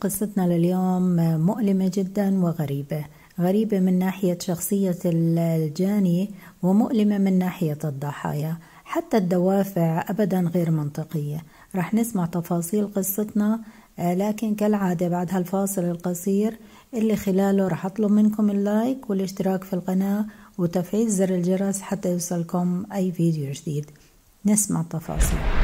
قصتنا لليوم مؤلمة جدا وغريبة غريبة من ناحية شخصية الجاني ومؤلمة من ناحية الضحايا حتى الدوافع أبدا غير منطقية رح نسمع تفاصيل قصتنا لكن كالعادة بعد هالفاصل القصير اللي خلاله رح أطلب منكم اللايك والاشتراك في القناة وتفعيل زر الجرس حتى يوصلكم أي فيديو جديد نسمع التفاصيل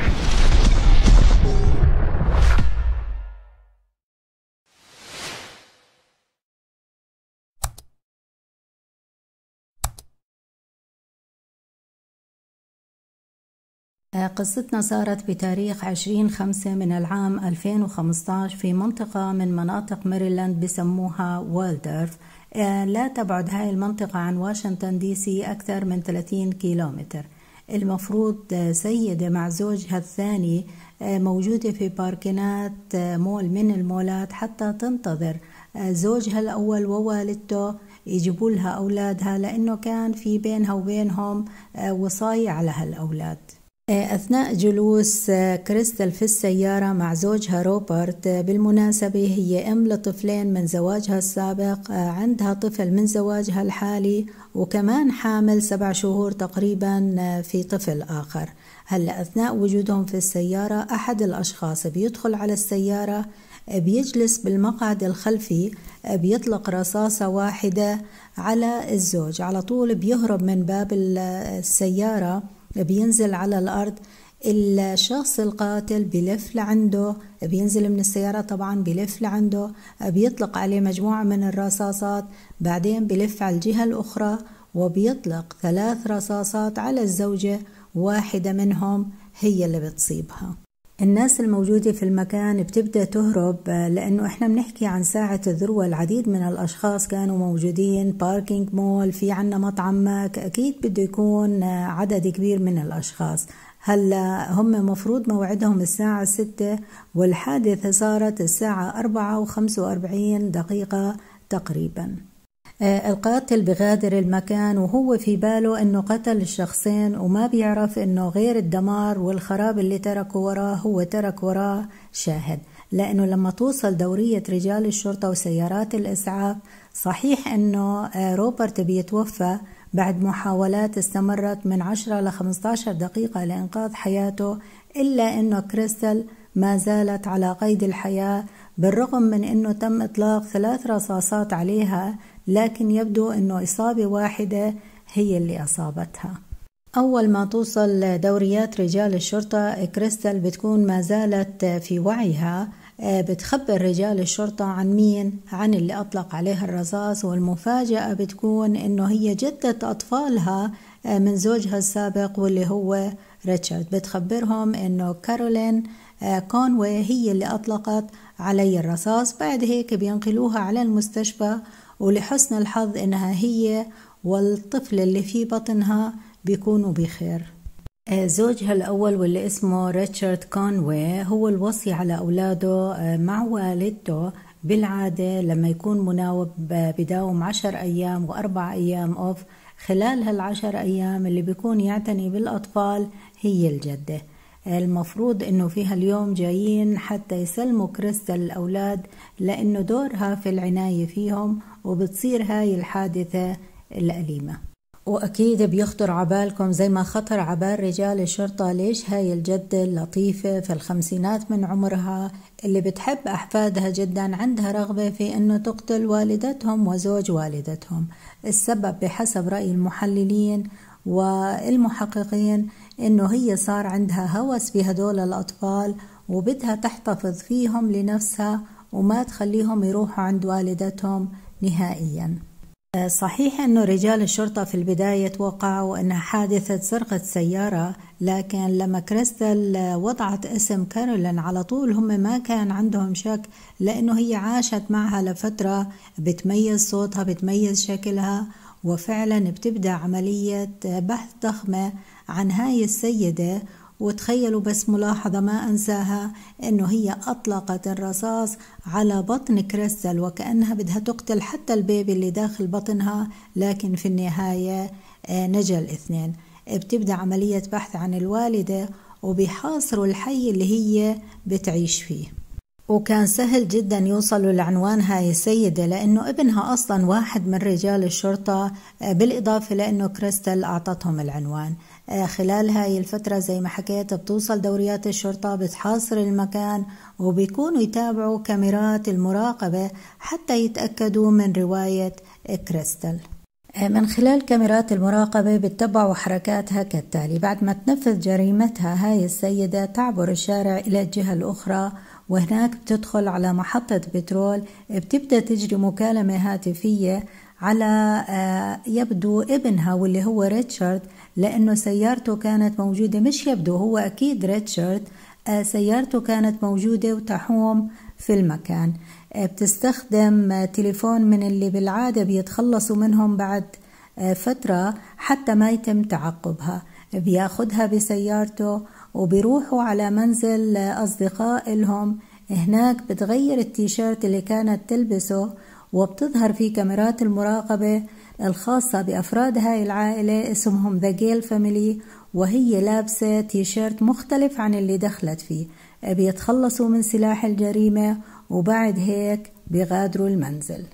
قصتنا صارت بتاريخ 20 خمسة من العام 2015 في منطقة من مناطق ميريلاند بسموها والدرف آه، لا تبعد هاي المنطقة عن واشنطن دي سي أكثر من 30 كيلومتر المفروض آه، سيدة مع زوجها الثاني آه، موجودة في باركنات مول من المولات حتى تنتظر زوجها الأول ووالدته يجيبوا لها أولادها لأنه كان في بينها وبينهم وصاية على هالأولاد آه، أثناء جلوس آه، كريستال في السيارة مع زوجها روبرت آه، بالمناسبة هي أم لطفلين من زواجها السابق عندها طفل من زواجها الحالي وكمان حامل سبع شهور تقريبا في طفل آخر هلا أثناء وجودهم في السيارة أحد الأشخاص بيدخل على السيارة بيجلس بالمقعد الخلفي بيطلق رصاصة واحدة على الزوج على طول بيهرب من باب السيارة بينزل على الأرض الشخص القاتل بلف لعنده بينزل من السيارة طبعا بلف لعنده بيطلق عليه مجموعة من الرصاصات بعدين بلف على الجهة الأخرى وبيطلق ثلاث رصاصات على الزوجة واحدة منهم هي اللي بتصيبها الناس الموجودة في المكان بتبدأ تهرب آه، لأنه إحنا بنحكي عن ساعة الذروة العديد من الأشخاص كانوا موجودين باركينج مول في عنا مطعم ماك أكيد بده يكون آه، عدد كبير من الأشخاص هلا هم مفروض موعدهم الساعة ستة والحادثة صارت الساعة أربعة وخمسة وأربعين دقيقة تقريباً آه، القاتل بغادر المكان وهو في باله انه قتل الشخصين وما بيعرف انه غير الدمار والخراب اللي تركه وراه هو ترك وراه شاهد لأنه لما توصل دورية رجال الشرطة وسيارات الإسعاف صحيح أنه آه، روبرت بيتوفى بعد محاولات استمرت من 10 ل 15 دقيقة لإنقاذ حياته إلا أنه كريستال ما زالت على قيد الحياة بالرغم من أنه تم إطلاق ثلاث رصاصات عليها لكن يبدو أنه إصابة واحدة هي اللي أصابتها أول ما توصل دوريات رجال الشرطة كريستال بتكون ما زالت في وعيها بتخبر رجال الشرطة عن مين عن اللي أطلق عليها الرصاص والمفاجأة بتكون إنه هي جدة أطفالها من زوجها السابق واللي هو ريتشارد بتخبرهم إنه كارولين كونوي هي اللي أطلقت علي الرصاص بعد هيك بينقلوها على المستشفى ولحسن الحظ إنها هي والطفل اللي في بطنها بيكونوا بخير آه، زوجها الأول واللي اسمه ريتشارد كونوي هو الوصي على أولاده آه، مع والدته بالعادة لما يكون مناوب آه، بداوم عشر أيام وأربع أيام أوف خلال هالعشر أيام اللي بيكون يعتني بالأطفال هي الجدة المفروض انه فيها اليوم جايين حتى يسلموا كريستال الاولاد لانه دورها في العنايه فيهم وبتصير هاي الحادثه الاليمه واكيد بيخطر عبالكم زي ما خطر عبال رجال الشرطه ليش هاي الجده اللطيفه في الخمسينات من عمرها اللي بتحب احفادها جدا عندها رغبه في انه تقتل والدتهم وزوج والدتهم السبب بحسب راي المحللين والمحققين إنه هي صار عندها هوس بهدول الأطفال وبدها تحتفظ فيهم لنفسها وما تخليهم يروحوا عند والدتهم نهائياً آه، صحيح أنه رجال الشرطة في البداية توقعوا أنها حادثة سرقة سيارة لكن لما كريستال آه، وضعت اسم كارولين على طول هم ما كان عندهم شك لأنه هي عاشت معها لفترة بتميز صوتها بتميز شكلها وفعلا بتبدأ عملية آه، بحث ضخمة عن هاي السيدة وتخيلوا بس ملاحظة ما أنساها أنه هي أطلقت الرصاص على بطن كريستال وكأنها بدها تقتل حتى البيبي اللي داخل بطنها لكن في النهاية آه، نجا الاثنين بتبدأ عملية بحث عن الوالدة وبيحاصروا الحي اللي هي بتعيش فيه وكان سهل جدا يوصلوا لعنوان هاي السيدة لأنه ابنها أصلا واحد من رجال الشرطة آه، بالإضافة لأنه كريستال أعطتهم العنوان آه، خلال هاي الفترة زي ما حكيت بتوصل دوريات الشرطة بتحاصر المكان وبيكونوا يتابعوا كاميرات المراقبة حتى يتأكدوا من رواية كريستال آه، من خلال كاميرات المراقبة بتتبعوا حركاتها كالتالي بعد ما تنفذ جريمتها هاي السيدة تعبر الشارع إلى الجهة الأخرى وهناك بتدخل على محطة بترول بتبدأ تجري مكالمة هاتفية على آه، يبدو ابنها واللي هو ريتشارد لأنه سيارته كانت موجودة مش يبدو هو أكيد ريتشارد آه، سيارته كانت موجودة وتحوم في المكان آه، بتستخدم تليفون من اللي بالعادة بيتخلصوا منهم بعد فترة حتى ما يتم تعقبها بياخدها بسيارته وبيروحوا على منزل أصدقاء لهم هناك بتغير التيشيرت اللي كانت تلبسه وبتظهر في كاميرات المراقبة الخاصة بأفراد هاي العائلة اسمهم ذا جيل فاميلي وهي لابسة تيشيرت مختلف عن اللي دخلت فيه بيتخلصوا من سلاح الجريمة وبعد هيك بيغادروا المنزل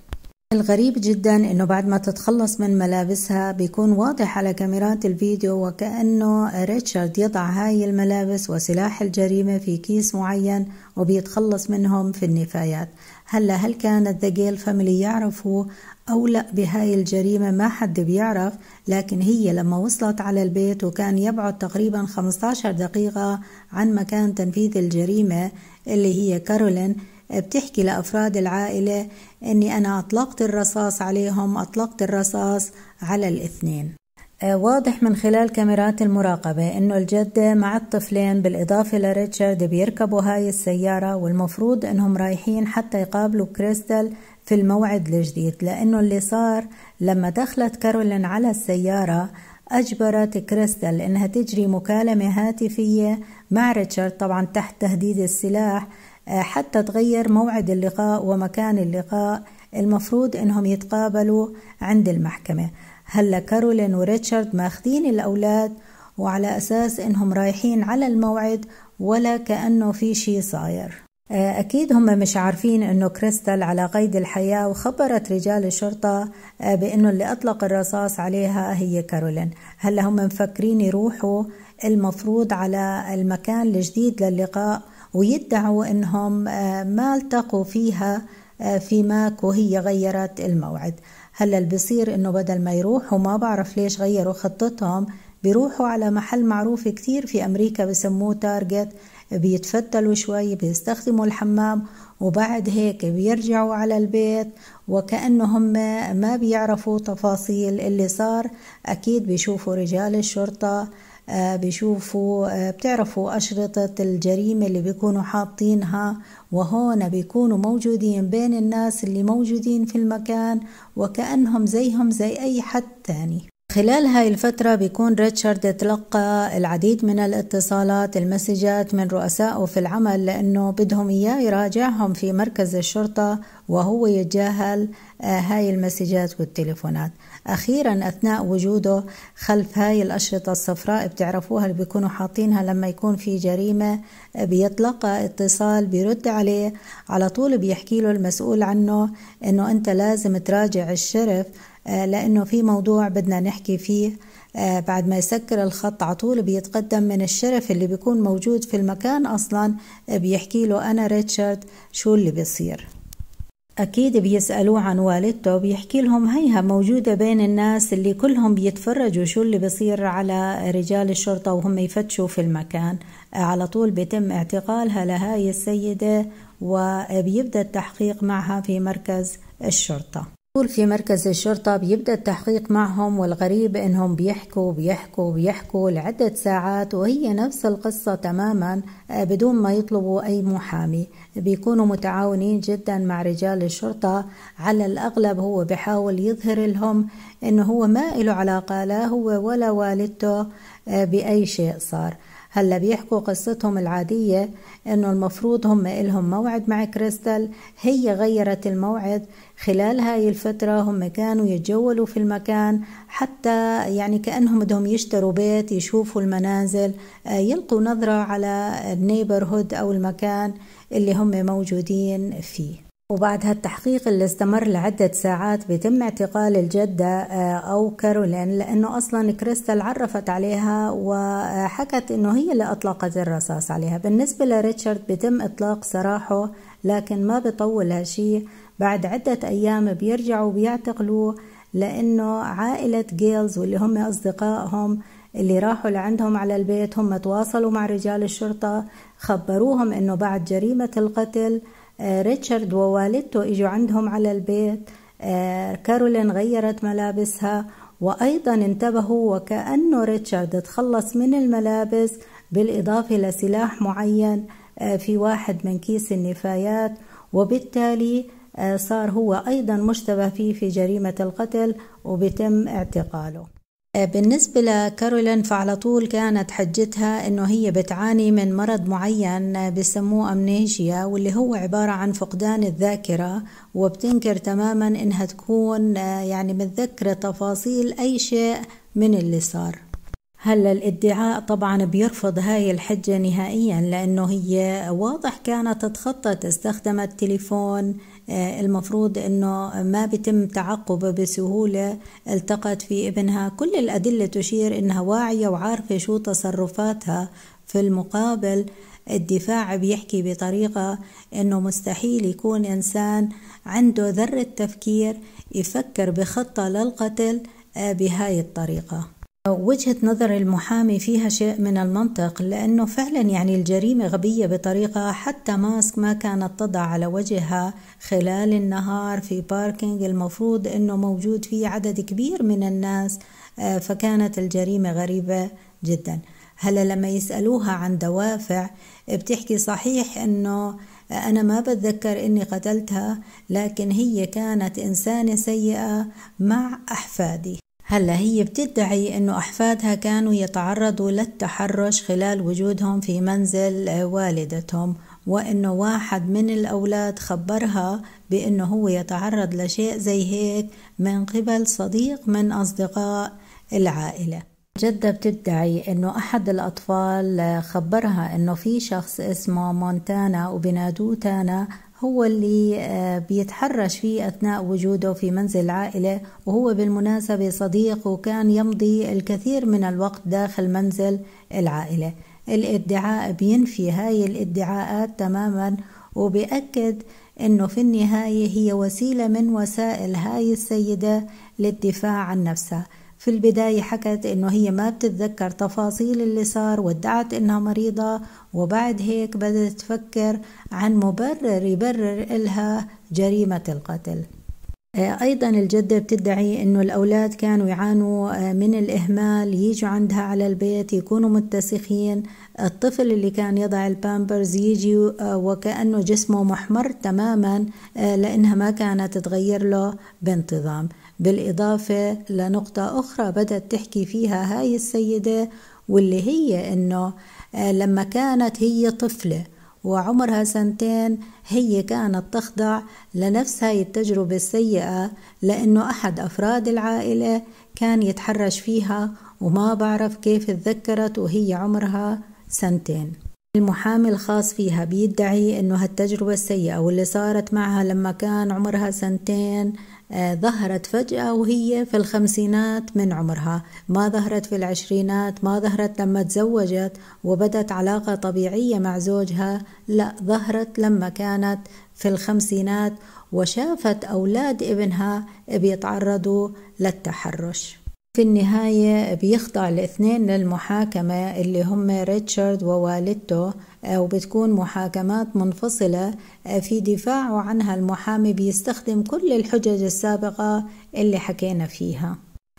الغريب جدا انه بعد ما تتخلص من ملابسها بيكون واضح على كاميرات الفيديو وكأنه ريتشارد يضع هاي الملابس وسلاح الجريمة في كيس معين وبيتخلص منهم في النفايات هلا هل كانت ذا جيل فاميلي يعرفوا أو لا بهاي الجريمة ما حد بيعرف لكن هي لما وصلت على البيت وكان يبعد تقريبا 15 دقيقة عن مكان تنفيذ الجريمة اللي هي كارولين بتحكي لأفراد العائلة أني أنا أطلقت الرصاص عليهم أطلقت الرصاص على الاثنين آه، واضح من خلال كاميرات المراقبة إنه الجدة مع الطفلين بالإضافة لريتشارد بيركبوا هاي السيارة والمفروض إنهم رايحين حتى يقابلوا كريستال في الموعد الجديد لأنه اللي صار لما دخلت كارولين على السيارة أجبرت كريستال إنها تجري مكالمة هاتفية مع ريتشارد طبعا تحت تهديد السلاح حتى تغير موعد اللقاء ومكان اللقاء المفروض انهم يتقابلوا عند المحكمة هلا كارولين وريتشارد ماخذين الاولاد وعلى اساس انهم رايحين على الموعد ولا كانه في شيء صاير آه، أكيد هم مش عارفين أنه كريستال على قيد الحياة وخبرت رجال الشرطة آه، بأنه اللي أطلق الرصاص عليها هي كارولين هلا هم مفكرين يروحوا المفروض على المكان الجديد للقاء ويدعوا انهم آه، ما التقوا فيها آه، في ماك وهي غيرت الموعد هلا اللي بصير انه بدل ما يروحوا ما بعرف ليش غيروا خطتهم بيروحوا على محل معروف كتير في امريكا بسموه تارجت بيتفتلوا شوي بيستخدموا الحمام وبعد هيك بيرجعوا على البيت وكأنه هم ما بيعرفوا تفاصيل اللي صار أكيد بيشوفوا رجال الشرطة آه، بيشوفوا آه، بتعرفوا أشرطة الجريمة اللي بيكونوا حاطينها وهون بيكونوا موجودين بين الناس اللي موجودين في المكان وكأنهم زيهم زي أي حد تاني خلال هاي الفترة بيكون ريتشارد تلقى العديد من الاتصالات المسجات من رؤسائه في العمل لأنه بدهم إياه يراجعهم في مركز الشرطة وهو يتجاهل آه، هاي المسجات والتليفونات أخيرا أثناء وجوده خلف هاي الأشرطة الصفراء بتعرفوها اللي بيكونوا حاطينها لما يكون في جريمة بيتلقى اتصال بيرد عليه على طول بيحكي له المسؤول عنه إنه أنت لازم تراجع الشرف آه، لأنه في موضوع بدنا نحكي فيه آه، بعد ما يسكر الخط على طول بيتقدم من الشرف اللي بيكون موجود في المكان أصلا آه، بيحكي له أنا ريتشارد شو اللي بيصير أكيد بيسألوه عن والدته بيحكي لهم هيها موجودة بين الناس اللي كلهم بيتفرجوا شو اللي بصير على رجال الشرطة وهم يفتشوا في المكان على طول بيتم اعتقالها لهاي السيدة وبيبدأ التحقيق معها في مركز الشرطة دول في مركز الشرطة بيبدأ التحقيق معهم والغريب انهم بيحكوا بيحكوا بيحكوا لعدة ساعات وهي نفس القصة تماما آه، بدون ما يطلبوا اي محامي بيكونوا متعاونين جدا مع رجال الشرطة على الاغلب هو بحاول يظهر لهم انه هو ما له علاقة لا هو ولا والدته آه، باي شيء صار هلا بيحكوا قصتهم العادية انه المفروض هم إلهم موعد مع كريستال هي غيرت الموعد خلال هاي الفترة هم كانوا يتجولوا في المكان حتى يعني كأنهم بدهم يشتروا بيت يشوفوا المنازل آه، يلقوا نظرة على النيبرهود أو المكان اللي هم موجودين فيه وبعد هالتحقيق اللي استمر لعدة ساعات بيتم اعتقال الجدة آه، أو كارولين لأنه أصلا كريستال عرفت عليها وحكت أنه هي اللي أطلقت الرصاص عليها بالنسبة لريتشارد بيتم إطلاق سراحه لكن ما بيطول هالشي بعد عدة أيام بيرجعوا بيعتقلوه لأنه عائلة جيلز واللي هم أصدقائهم اللي راحوا لعندهم على البيت هم تواصلوا مع رجال الشرطة خبروهم أنه بعد جريمة القتل ريتشارد ووالدته إجوا عندهم على البيت آه، كارولين غيرت ملابسها وأيضا انتبهوا وكأنه ريتشارد تخلص من الملابس بالإضافة لسلاح معين آه، في واحد من كيس النفايات وبالتالي آه، صار هو أيضا مشتبه فيه في جريمة القتل وبتم اعتقاله آه، بالنسبة لكارولين فعلى طول كانت حجتها انه هي بتعاني من مرض معين آه، بسموه امنيجيا واللي هو عبارة عن فقدان الذاكرة وبتنكر تماما انها تكون آه، يعني متذكرة تفاصيل اي شيء من اللي صار هلا الادعاء طبعا بيرفض هاي الحجة نهائيا لأنه هي واضح كانت تخطط استخدمت تليفون آه، المفروض أنه ما بتم تعقبه بسهولة التقت في ابنها كل الأدلة تشير أنها واعية وعارفة شو تصرفاتها في المقابل الدفاع بيحكي بطريقة أنه مستحيل يكون إنسان عنده ذرة تفكير يفكر بخطة للقتل آه، بهاي الطريقة وجهة نظر المحامي فيها شيء من المنطق لأنه فعلا يعني الجريمة غبية بطريقة حتى ماسك ما كانت تضع على وجهها خلال النهار في باركينج المفروض أنه موجود فيه عدد كبير من الناس آه، فكانت الجريمة غريبة جدا هلا لما يسألوها عن دوافع بتحكي صحيح أنه آه، أنا ما بتذكر إني قتلتها لكن هي كانت إنسانة سيئة مع أحفادي هلا هي بتدعي انه احفادها كانوا يتعرضوا للتحرش خلال وجودهم في منزل والدتهم وانه واحد من الاولاد خبرها بانه هو يتعرض لشيء زي هيك من قبل صديق من اصدقاء العائله جدة بتدعي انه احد الاطفال خبرها انه في شخص اسمه مونتانا وبنادوه تانا هو اللي آه، بيتحرش فيه أثناء وجوده في منزل العائلة وهو بالمناسبة صديق وكان يمضي الكثير من الوقت داخل منزل العائلة الادعاء بينفي هاي الادعاءات تماما وبأكد أنه في النهاية هي وسيلة من وسائل هاي السيدة للدفاع عن نفسها في البداية حكت إنه هي ما بتتذكر تفاصيل اللي صار وادعت إنها مريضة وبعد هيك بدأت تفكر عن مبرر يبرر إلها جريمة القتل آه، أيضا الجدة بتدعي أنه الأولاد كانوا يعانوا آه، من الإهمال يجوا عندها على البيت يكونوا متسخين الطفل اللي كان يضع البامبرز يجي آه، وكأنه جسمه محمر تماما لأنها ما كانت تغير له بانتظام بالإضافة لنقطة أخرى بدأت تحكي فيها هاي السيدة واللي هي إنه آه، لما كانت هي طفلة وعمرها سنتين هي كانت تخضع لنفس هاي التجربة السيئة لأنه أحد أفراد العائلة كان يتحرش فيها وما بعرف كيف تذكرت وهي عمرها سنتين المحامي الخاص فيها بيدعي انه هالتجربة السيئة واللي صارت معها لما كان عمرها سنتين آه، ظهرت فجأة وهي في الخمسينات من عمرها ما ظهرت في العشرينات ما ظهرت لما تزوجت وبدت علاقة طبيعية مع زوجها لا ظهرت لما كانت في الخمسينات وشافت أولاد ابنها بيتعرضوا للتحرش في النهاية بيخضع الاثنين للمحاكمة اللي هم ريتشارد ووالدته وبتكون محاكمات منفصلة آه، في دفاعه عنها المحامي بيستخدم كل الحجج السابقة اللي حكينا فيها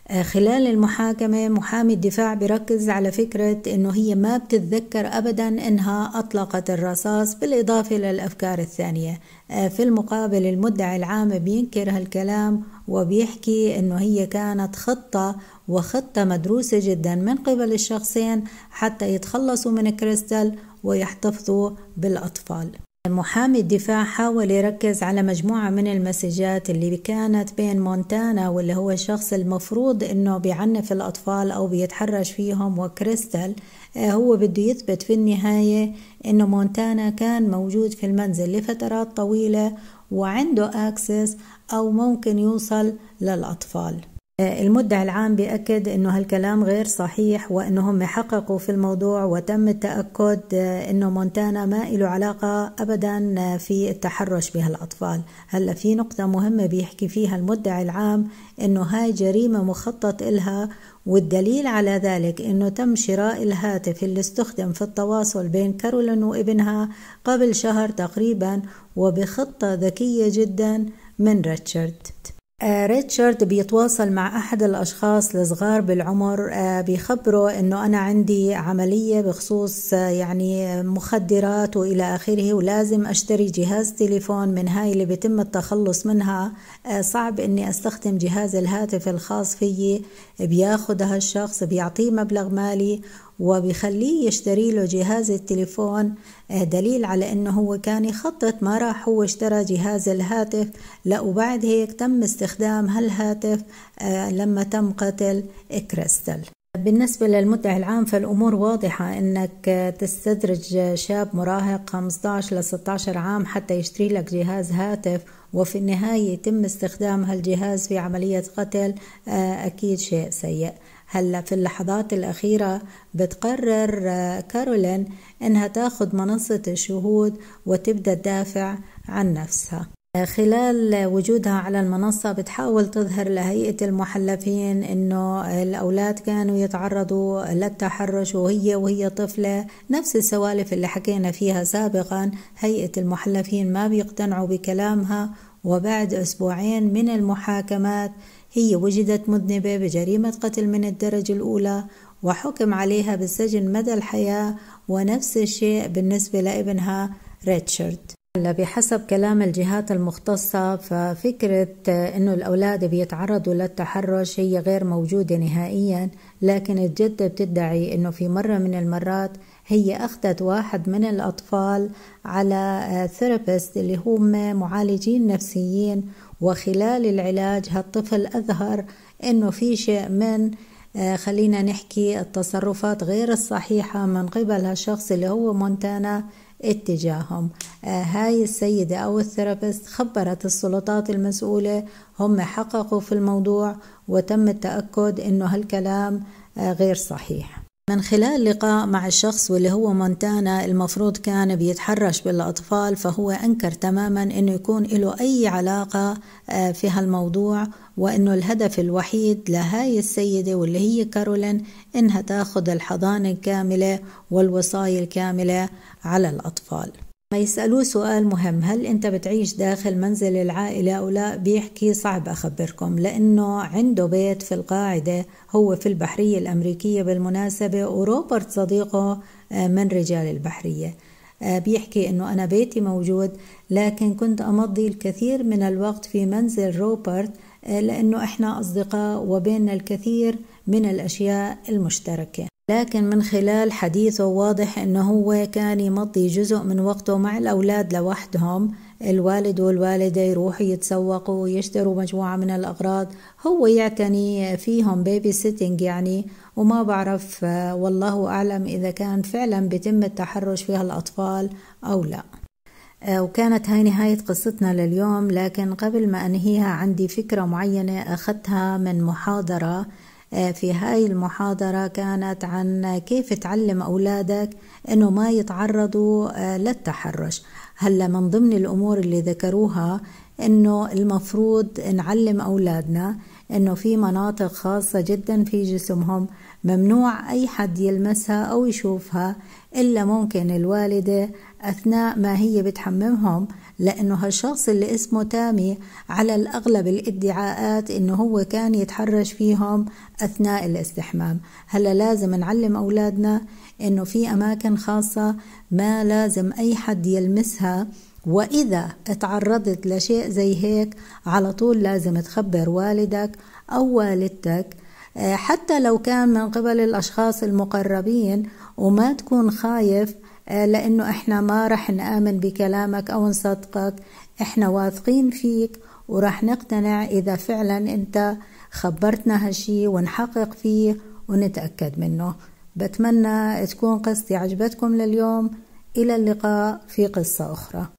آه، خلال المحاكمة محامي الدفاع بركز على فكرة أنه هي ما بتتذكر أبدا أنها أطلقت الرصاص بالإضافة للأفكار الثانية آه، في المقابل المدعي العام بينكر هالكلام وبيحكي انه هي كانت خطة وخطة مدروسة جدا من قبل الشخصين حتى يتخلصوا من كريستال ويحتفظوا بالاطفال محامي الدفاع حاول يركز على مجموعة من المسجات اللي كانت بين مونتانا واللي هو الشخص المفروض انه بيعنف الاطفال او بيتحرش فيهم وكريستال آه، هو بده يثبت في النهاية انه مونتانا كان موجود في المنزل لفترات طويلة وعنده اكسس أو ممكن يوصل للأطفال آه، المدعي العام بيأكد أنه هالكلام غير صحيح وأنهم حققوا في الموضوع وتم التأكد آه، أنه مونتانا ما له علاقة أبدا آه، في التحرش بهالأطفال هلا في نقطة مهمة بيحكي فيها المدعي العام أنه هاي جريمة مخطط إلها والدليل على ذلك أنه تم شراء الهاتف اللي استخدم في التواصل بين كارولين وابنها قبل شهر تقريبا وبخطة ذكية جداً من ريتشارد آه، ريتشارد بيتواصل مع أحد الأشخاص الصغار بالعمر آه، بيخبره أنه أنا عندي عملية بخصوص آه، يعني مخدرات وإلى آخره ولازم أشتري جهاز تليفون من هاي اللي بيتم التخلص منها صعب أني أستخدم جهاز الهاتف الخاص فيي بياخد هالشخص بيعطيه مبلغ مالي وبيخليه يشتري له جهاز التليفون آه، دليل على انه هو كان يخطط ما راح هو اشترى جهاز الهاتف لا وبعد هيك تم استخدام هالهاتف آه، لما تم قتل كريستل بالنسبة للمدعي العام فالأمور واضحة أنك آه، تستدرج شاب مراهق 15 ل 16 عام حتى يشتري لك جهاز هاتف وفي النهاية يتم استخدام هالجهاز في عملية قتل أكيد شيء سيء هلا في اللحظات الأخيرة بتقرر آه، كارولين إنها تاخد منصة الشهود وتبدأ تدافع عن نفسها آه، خلال وجودها على المنصة بتحاول تظهر لهيئة المحلفين إنه الأولاد كانوا يتعرضوا للتحرش وهي وهي طفلة نفس السوالف اللي حكينا فيها سابقا هيئة المحلفين ما بيقتنعوا بكلامها وبعد أسبوعين من المحاكمات هي وجدت مذنبة بجريمة قتل من الدرجة الأولى وحكم عليها بالسجن مدى الحياة ونفس الشيء بالنسبة لابنها ريتشارد هلا بحسب كلام الجهات المختصة ففكرة انه الاولاد بيتعرضوا للتحرش هي غير موجودة نهائيا لكن الجدة بتدعي انه في مرة من المرات هي اخذت واحد من الاطفال على ثيرابيست اللي هم معالجين نفسيين وخلال العلاج هالطفل أظهر أنه في شيء من آه، خلينا نحكي التصرفات غير الصحيحة من قبل هالشخص اللي هو مونتانا اتجاههم آه، هاي السيدة أو الثيرابيست خبرت السلطات المسؤولة هم حققوا في الموضوع وتم التأكد أنه هالكلام آه، غير صحيح من خلال لقاء مع الشخص واللي هو مونتانا المفروض كان بيتحرش بالأطفال فهو أنكر تماما أنه يكون له أي علاقة آه، في هالموضوع وأنه الهدف الوحيد لهاي السيدة واللي هي كارولين أنها تاخذ الحضانة الكاملة والوصاية الكاملة على الأطفال ما يسألوه سؤال مهم هل أنت بتعيش داخل منزل العائلة أو لا بيحكي صعب أخبركم لأنه عنده بيت في القاعدة هو في البحرية الأمريكية بالمناسبة وروبرت صديقه آه، من رجال البحرية آه، بيحكي أنه أنا بيتي موجود لكن كنت أمضي الكثير من الوقت في منزل روبرت آه، لأنه إحنا أصدقاء وبيننا الكثير من الأشياء المشتركة لكن من خلال حديثه واضح أنه هو كان يمضي جزء من وقته مع الأولاد لوحدهم الوالد والوالدة يروحوا يتسوقوا ويشتروا مجموعة من الأغراض هو يعتني فيهم بيبي سيتنج يعني وما بعرف والله أعلم إذا كان فعلا بيتم التحرش في هالأطفال أو لا وكانت هاي نهاية قصتنا لليوم لكن قبل ما أنهيها عندي فكرة معينة أخذتها من محاضرة في هاي المحاضرة كانت عن كيف تعلم أولادك أنه ما يتعرضوا آه، للتحرش هلا من ضمن الأمور اللي ذكروها أنه المفروض نعلم أولادنا أنه في مناطق خاصة جدا في جسمهم ممنوع أي حد يلمسها أو يشوفها إلا ممكن الوالدة أثناء ما هي بتحممهم لأنه هالشخص اللي اسمه تامي على الأغلب الادعاءات إنه هو كان يتحرش فيهم أثناء الاستحمام هلا لازم نعلم أولادنا إنه في أماكن خاصة ما لازم أي حد يلمسها وإذا تعرضت لشيء زي هيك على طول لازم تخبر والدك أو والدتك آه، حتى لو كان من قبل الأشخاص المقربين وما تكون خايف آه، لأنه إحنا ما رح نآمن بكلامك أو نصدقك إحنا واثقين فيك ورح نقتنع إذا فعلا أنت خبرتنا هالشي ونحقق فيه ونتأكد منه بتمنى تكون قصتي عجبتكم لليوم إلى اللقاء في قصة أخرى